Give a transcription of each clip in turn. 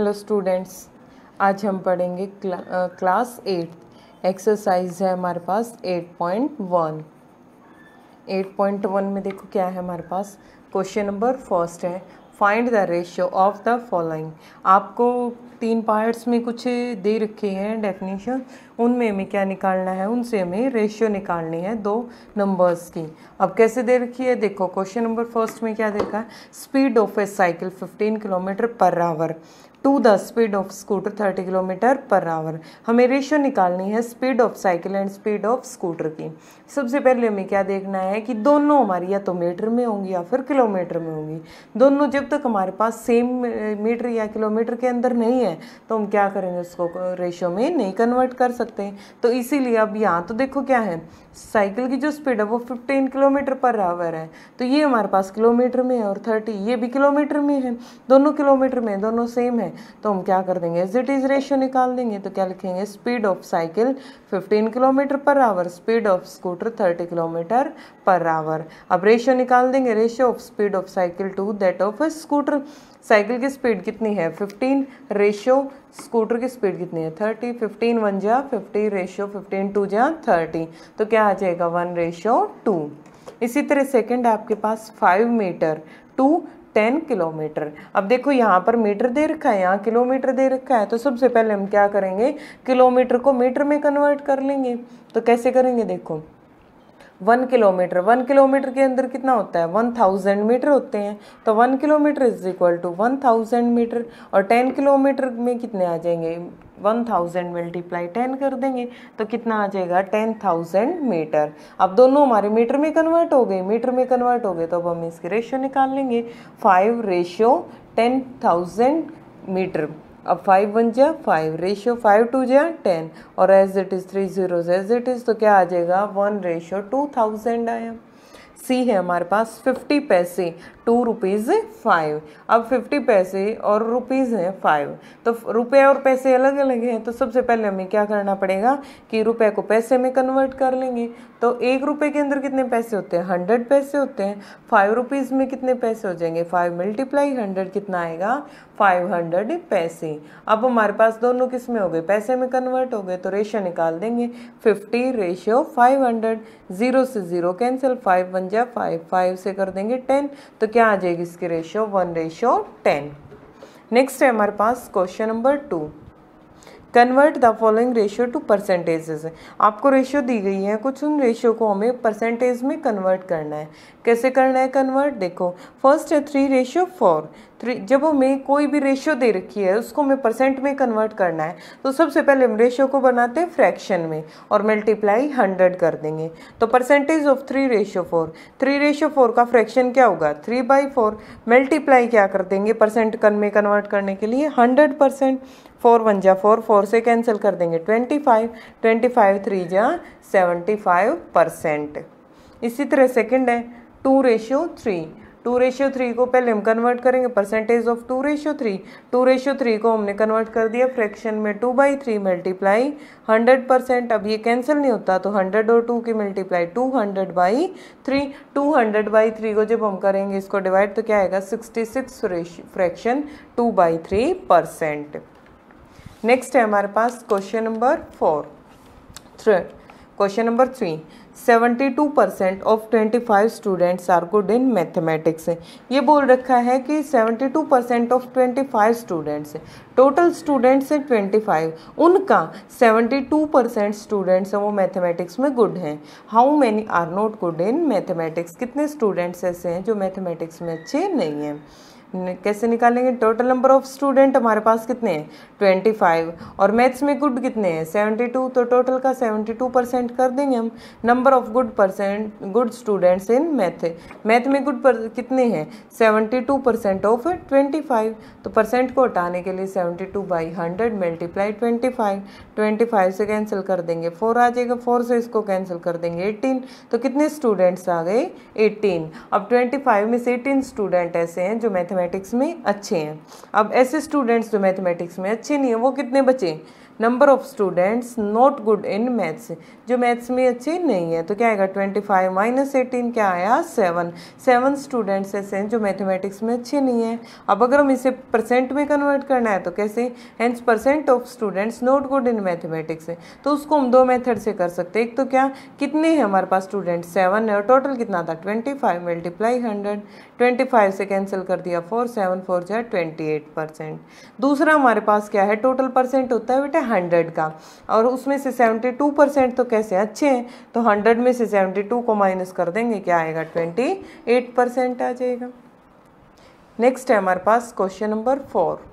hello students आज हम पढ़ेंगे क्ला, क्लास एट एक्सरसाइज है हमारे पास eight point one eight point one में देखो क्या है हमारे पास क्वेश्चन नंबर फर्स्ट है find the ratio of the following आपको तीन पार्ट्स में कुछ दे रखे हैं डेफिनेशन उनमें हमें क्या निकालना है उनसे हमें रेशियो निकालनी है दो नंबर्स की अब कैसे दे रखी है देखो क्वेश्चन नंबर फर्स्ट में क्या देखा है speed of a cycle 15 kilometre per hour to the speed of scooter thirty kilometre per hour हमें रेशियो निकालनी है speed of cycle and speed of scooter की सबसे पहले हमें क्या देखना है कि दोनों हमारी या तो मीटर में होंगी या फिर किलोमीटर में होंगी दोनों जब तक हमारे पास सेम मीटर या किलोमीटर के अंदर नहीं है तो हम क्या करेंगे उसको रेशियो में नहीं कन्वर्ट कर सकते तो इसीलिए अब यहाँ तो देखो क्या है साइकिल की जो स्पीड है वो फिफ्टीन किलोमीटर पर आवर है तो ये हमारे पास किलोमीटर में है और थर्टी ये भी किलोमीटर में है दोनों किलोमीटर में दोनों सेम है है तो हम क्या कर देंगे एज इट इज रेशियो निकाल देंगे तो क्या लिखेंगे speed of cycle 15 kilometre per hour speed of scooter 30 kilometre per hour अब रेशियो निकाल देंगे ratio of speed of cycle to that of scooter cycle की स्पीड कितनी है 15 रेशियो स्कूटर की स्पीड कितनी है 30 15 वन जा फिफ्टी रेशियो 15 टू जा 30 तो क्या आ जाएगा वन रेशियो टू इसी तरह सेकंड आपके पास five metre to ten kilometre अब देखो यहाँ पर मीटर दे रखा है यहाँ किलोमीटर दे रखा है तो सबसे पहले हम क्या करेंगे किलोमीटर को मीटर में कन्वर्ट कर लेंगे तो कैसे करेंगे देखो वन किलोमीटर वन किलोमीटर के अंदर कितना होता है वन थाउजेंड मीटर होते हैं तो one kilometre is equal to one thousand metre और टेन किलोमीटर में कितने आ जाएंगे वन थाउजेंड मल्टीप्लाई टेन कर देंगे तो कितना आ जाएगा टेन थाउजेंड मीटर अब दोनों हमारे मीटर में कन्वर्ट हो गए मीटर में कन्वर्ट हो गए तो अब हम इसके रेशियो निकाल लेंगे five ratio ten thousand metre अब फाइव वन जा फाइव रेशियो फाइव टू जा टेन और as it is three zeros as it is तो क्या आ जाएगा वन रेशियो टू थाउजेंड आया सी है हमारे पास fifty paise to rupees five अब फिफ्टी पैसे और रुपीज़ हैं फाइव तो रुपए और पैसे अलग अलग हैं तो सबसे पहले हमें क्या करना पड़ेगा कि रुपए को पैसे में कन्वर्ट कर लेंगे तो एक रुपये के अंदर कितने पैसे होते हैं हंड्रेड पैसे होते हैं फाइव रुपीज़ में कितने पैसे हो जाएंगे फाइव मल्टीप्लाई हंड्रेड कितना आएगा फाइव हंड्रेड पैसे अब हमारे पास दोनों किस में हो गए पैसे में कन्वर्ट हो गए तो रेशो निकाल देंगे fifty ratio five hundred zero से ज़ीरो कैंसिल फाइव वन जा फाइव फाइव से कर देंगे टेन तो क्या आ जाएगी इसकी ratio one ratio ten next है हमारे पास question number two convert the following ratio to percentage आपको रेशियो दी गई है कुछ उन रेशियो को हमें परसेंटेज में कन्वर्ट करना है कैसे करना है कन्वर्ट देखो फर्स्ट है थ्री रेशियो फोर थ्री जब हमें कोई भी रेशियो दे रखी है उसको हमें परसेंट में कन्वर्ट करना है तो सबसे पहले हम रेशियो को बनाते हैं फ्रैक्शन में और मल्टीप्लाई हंड्रेड कर देंगे तो percentage of three ratio four three ratio four का फ्रैक्शन क्या होगा थ्री बाई फोर मल्टीप्लाई क्या कर देंगे परसेंट कन में कन्वर्ट करने के लिए हंड्रेड परसेंट फोर वन जा फोर फोर से कैंसिल कर देंगे twenty five twenty five three जा सेवेंटी फाइव परसेंट इसी तरह सेकंड है two ratio three two ratio three को पहले हम कन्वर्ट करेंगे percentage of two ratio three two ratio three को हमने कन्वर्ट कर दिया फ्रैक्शन में two by three multiply hundred percent अब ये कैंसिल नहीं होता तो हंड्रेड और टू की multiply two hundred by three two hundred by three को जब हम करेंगे इसको डिवाइड तो क्या आएगा sixty six fraction two by three percent next है हमारे पास question number four three question number three seventy two percent of twenty five students are good in mathematics ये बोल रखा है कि seventy two percent of twenty five students total students हैं twenty five उनका सेवेंटी टू परसेंट स्टूडेंट्स हैं वो mathematics में गुड हैं how many are not good in mathematics कितने स्टूडेंट्स ऐसे हैं जो मैथमेटिक्स में अच्छे नहीं हैं कैसे निकालेंगे टोटल नंबर ऑफ स्टूडेंट हमारे पास कितने हैं ट्वेंटी फाइव और मैथ्स में गुड कितने हैं सेवेंटी टू तो टोटल का सेवेंटी टू परसेंट कर देंगे हम number of good percent good students in math math में गुड कितने हैं seventy two percent of twenty five तो परसेंट को हटाने के लिए seventy two by hundred multiply twenty five twenty five से कैंसिल कर देंगे फोर आ जाएगा फोर से इसको कैंसिल कर देंगे एटीन तो कितने स्टूडेंट्स आ गए एटीन अब ट्वेंटी फाइव में से एटीन स्टूडेंट ऐसे हैं जो मैथमेटिक्स मैथमेटिक्स में अच्छे हैं अब ऐसे स्टूडेंट्स जो मैथमेटिक्स में अच्छे नहीं हैं वो कितने बचे number of students not good in maths जो मैथ्स में अच्छे नहीं है तो क्या आएगा ट्वेंटी फाइव माइनस एटीन क्या आया सेवन सेवन स्टूडेंट्स ऐसे हैं जो मैथमेटिक्स में अच्छे नहीं हैं अब अगर हम इसे परसेंट में कन्वर्ट करना है तो कैसे hence percent of students not good in mathematics तो उसको हम दो मेथड से कर सकते हैं एक तो क्या कितने हैं हमारे पास स्टूडेंट सेवन है और टोटल कितना था twenty five multiply hundred twenty five से कैंसिल कर दिया फोर सेवन फोर जो है ट्वेंटी एट परसेंट दूसरा हमारे पास क्या है टोटल परसेंट होता है बेटा हंड्रेड का और उसमें से सेवेंटी टू परसेंट तो कैसे अच्छे हैं तो हंड्रेड में से सेवेंटी टू को माइनस कर देंगे क्या आएगा ट्वेंटी एट परसेंट आ जाएगा नेक्स्ट है हमारे पास question number four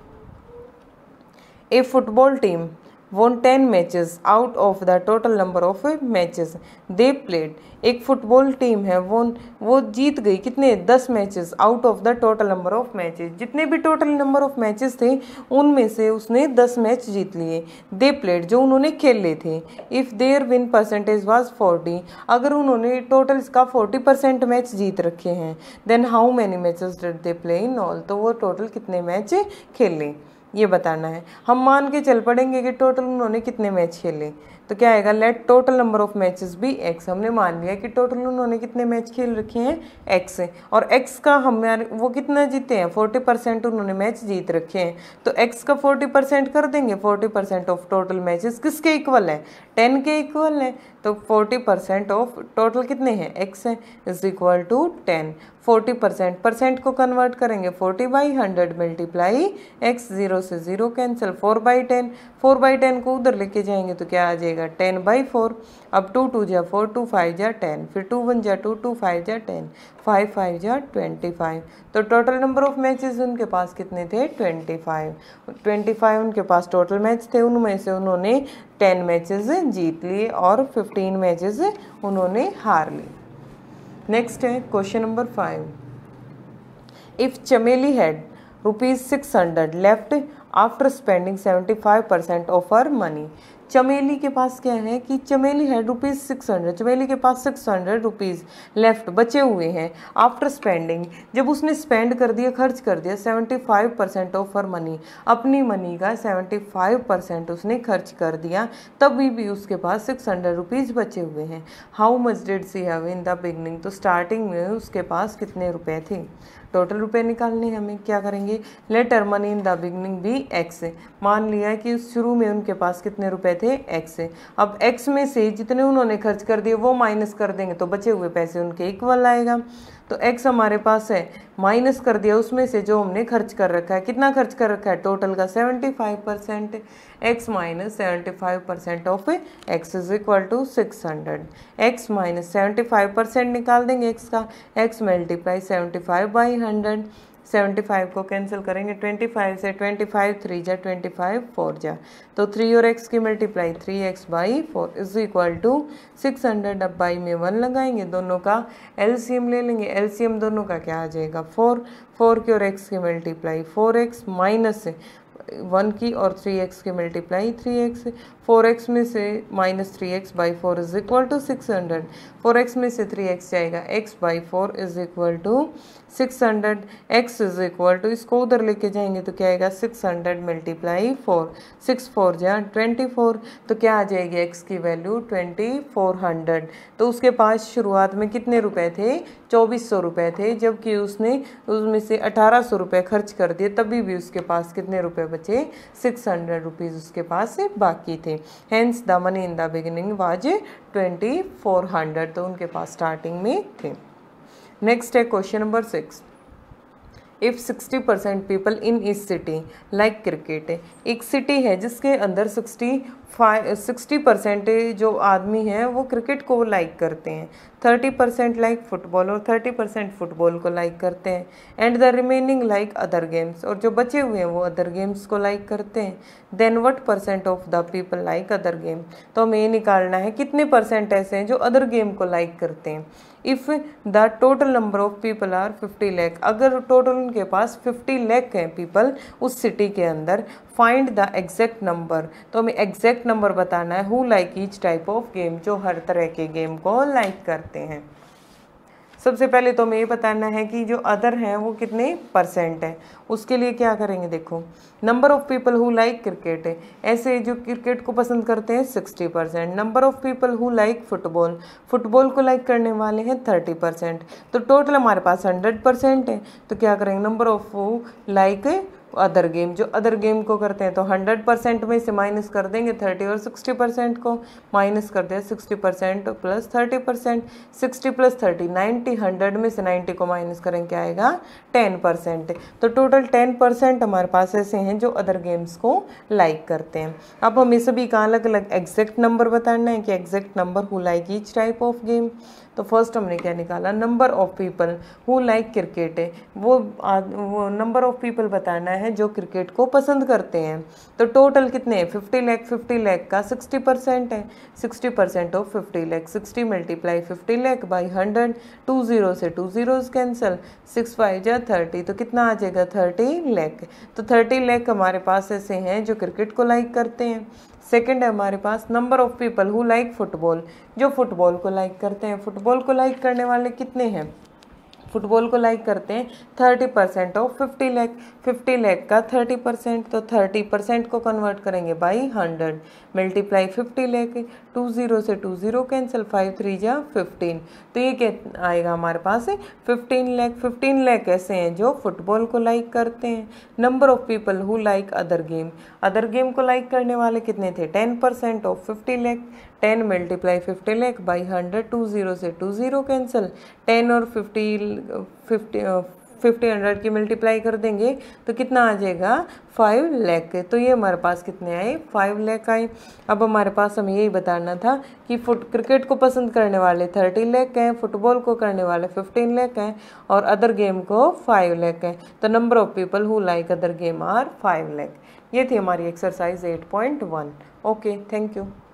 a football team won 10 uh, matches out of the total number of matches they played एक फुटबॉल टीम है वो वो जीत गई कितने दस matches out of the total number of matches जितने भी टोटल नंबर ऑफ मैचेस थे उनमें से उसने दस मैच जीत लिए दे प्लेड जो उन्होंने खेले थे if their win percentage was forty अगर उन्होंने टोटल इसका फोर्टी परसेंट मैच जीत रखे हैं then how many matches did they play in all तो वो टोटल कितने मैच खेले ये बताना है हम मान के चल पड़ेंगे कि टोटल उन्होंने कितने मैच खेले तो क्या आएगा let total number of matches भी एक्स हमने मान लिया कि टोटल उन्होंने कितने मैच खेल रखे हैं एक्स और एक्स का हमारे वो कितना जीते हैं फोर्टी परसेंट उन्होंने मैच जीत रखे हैं तो एक्स का फोर्टी परसेंट कर देंगे forty percent of total matches किसके इक्वल है टेन के इक्वल हैं तो फोर्टी परसेंट ऑफ टोटल कितने हैं एक्स हैं is equal to ten forty percent percent को कन्वर्ट करेंगे forty by hundred multiply x zero से zero cancel four by ten four by ten को उधर लेके जाएंगे तो क्या आ जाएगा जाएगा टेन बाई फोर अब टू टू जा फोर टू फाइव जा टेन फिर टू वन जा टू टू फाइव जा टेन फाइव फाइव जा ट्वेंटी फाइव तो टोटल नंबर ऑफ मैचेस उनके पास कितने थे ट्वेंटी फाइव ट्वेंटी फाइव उनके पास टोटल मैच थे उनमें से उन्होंने टेन मैचेस जीत लिए और फिफ्टीन मैचेस उन्होंने हार लिए नेक्स्ट है question number five if Chameli had rupees six hundred left after spending seventy five percent of her money Chameli के पास क्या है कि चमेली है रुपीज़ सिक्स हंड्रेड चमेली के पास सिक्स हंड्रेड रुपीज़ लेफ्ट बचे हुए हैं आफ्टर स्पेंडिंग जब उसने स्पेंड कर दिया खर्च कर दिया seventy five percent of her money अपनी मनी का सेवेंटी फाइव परसेंट उसने खर्च कर दिया तभी भी उसके पास सिक्स हंड्रेड रुपीज़ बचे हुए हैं how much did she have in the beginning तो स्टार्टिंग में उसके पास कितने रुपए थे टोटल रुपए निकालने हमें क्या करेंगे let the money in the beginning be x मान लिया कि शुरू में उनके पास कितने रुपए थे एक्स अब एक्स में से जितने उन्होंने खर्च कर दिए वो माइनस कर देंगे तो बचे हुए पैसे उनके इक्वल आएगा तो एक्स हमारे पास है माइनस कर दिया उसमें से जो हमने खर्च कर रखा है कितना खर्च कर रखा है टोटल का seventy five percent x minus seventy five percent of x is equal to six hundred x minus seventy five percent निकाल देंगे एक्स का x multiply seventy five by hundred seventy five को कैंसिल करेंगे twenty five से twenty five three जा twenty five four जा तो three और एक्स की multiply three x by four is equal to six hundred अब बाई में वन लगाएंगे दोनों का एलसीएम ले लेंगे एलसीएम दोनों का क्या आ जाएगा फोर फोर की और एक्स की multiply four x minus one की और थ्री एक्स की multiply three x four x में से minus three x by four is equal to six hundred four x में से थ्री एक्स जाएगा x by four is equal to six hundred x is equal to इसको उधर लेके जाएंगे तो क्या आएगा six hundred multiply four six four जहाँ ट्वेंटी फोर तो क्या आ जाएगी एक्स की वैल्यू ट्वेंटी फोर हंड्रेड तो उसके पास शुरुआत में कितने रुपए थे चौबीस सौ रुपये थे जबकि उसने उसमें से अठारह सौ रुपये खर्च कर दिए तभी भी उसके पास कितने रुपये बचे सिक्स हंड्रेड रुपीज़ उसके पास से बाकी थे hence the money in the beginning was twenty four hundred तो उनके पास स्टार्टिंग में थे नेक्स्ट है question number six if sixty percent people in this city like cricket एक सिटी है जिसके अंदर सिक्सटी फाइव सिक्सटी परसेंट जो आदमी हैं वो क्रिकेट को लाइक करते हैं थर्टी परसेंट लाइक फुटबॉल और थर्टी परसेंट फुटबॉल को लाइक करते हैं and the remaining like other games और जो बचे हुए हैं वो अदर गेम्स को लाइक करते हैं then what percent of the people like other game तो हमें ये निकालना है कितने परसेंट ऐसे हैं जो अदर गेम को लाइक करते हैं if the total number of people are fifty lakh अगर टोटल उनके पास फिफ्टी लैख हैं पीपल उस सिटी के अंदर फाइंड द एग्जैक्ट नंबर तो हमें एग्जैक्ट करेक्ट नंबर बताना है who like each type of game जो हर तरह के गेम को लाइक करते हैं सबसे पहले तो हमें ये बताना है कि जो अदर हैं वो कितने परसेंट हैं उसके लिए क्या करेंगे देखो number of people who like cricket है ऐसे जो क्रिकेट को पसंद करते हैं sixty percent number of people who like football football को लाइक करने वाले हैं थर्टी परसेंट तो टोटल हमारे पास हंड्रेड परसेंट है तो क्या करेंगे number of who like other game जो अदर गेम को करते हैं तो हंड्रेड परसेंट में से माइनस कर देंगे थर्टी और सिक्सटी परसेंट को माइनस कर दिया sixty percent plus thirty percent sixty plus thirty ninety hundred में से नाइन्टी को माइनस करें क्या आएगा टेन परसेंट तो टोटल टेन परसेंट हमारे पास ऐसे हैं जो अदर गेम्स को लाइक करते हैं अब हमें सभी का अलग अलग एग्जैक्ट नंबर बताना है कि exact number who like each type of game तो फर्स्ट हमने क्या निकाला number of people who like cricket वो वो नंबर ऑफ़ पीपल बताना है जो क्रिकेट को पसंद करते हैं तो टोटल कितने हैं फिफ्टी लैख फिफ्टी लैख का सिक्सटी परसेंट है sixty percent of fifty lakh sixty multiply fifty lakh by hundred two zero से two zero cancel six five जा थर्टी तो कितना आ जाएगा थर्टी लैख तो थर्टी लैख हमारे पास ऐसे हैं जो क्रिकेट को लाइक करते हैं सेकंड है हमारे पास number of people who like football जो फुटबॉल को लाइक करते हैं फुटबॉल को लाइक करने वाले कितने हैं फुटबॉल को लाइक करते हैं thirty percent of fifty lakh fifty lakh का थर्टी परसेंट तो थर्टी परसेंट को कन्वर्ट करेंगे बाई हंड्रेड मल्टीप्लाई फिफ्टी लेके टू ज़ीरो से two zero cancel five three जा फिफ्टीन तो ये क्या आएगा हमारे पास फिफ्टीन लैख फिफ्टीन लैख ऐसे हैं जो फुटबॉल को लाइक करते हैं number of people who like other game other game को लाइक करने वाले कितने थे ten percent of fifty lakh ten multiply fifty lakh by hundred two zero से टू ज़ीरो कैंसिल टेन और फिफ्टी फिफ्टी फिफ्टी हंड्रेड की मल्टीप्लाई कर देंगे तो कितना आ जाएगा फाइव लैख तो ये हमारे पास कितने आए फाइव लैख आए अब हमारे पास हमें यही बताना था कि फुट क्रिकेट को पसंद करने वाले थर्टी लैख हैं फुटबॉल को करने वाले फिफ्टीन लैख हैं और अदर गेम को फाइव लैख हैं तो number of people who like other game are five lakh ये थी हमारी exercise eight point one okay thank you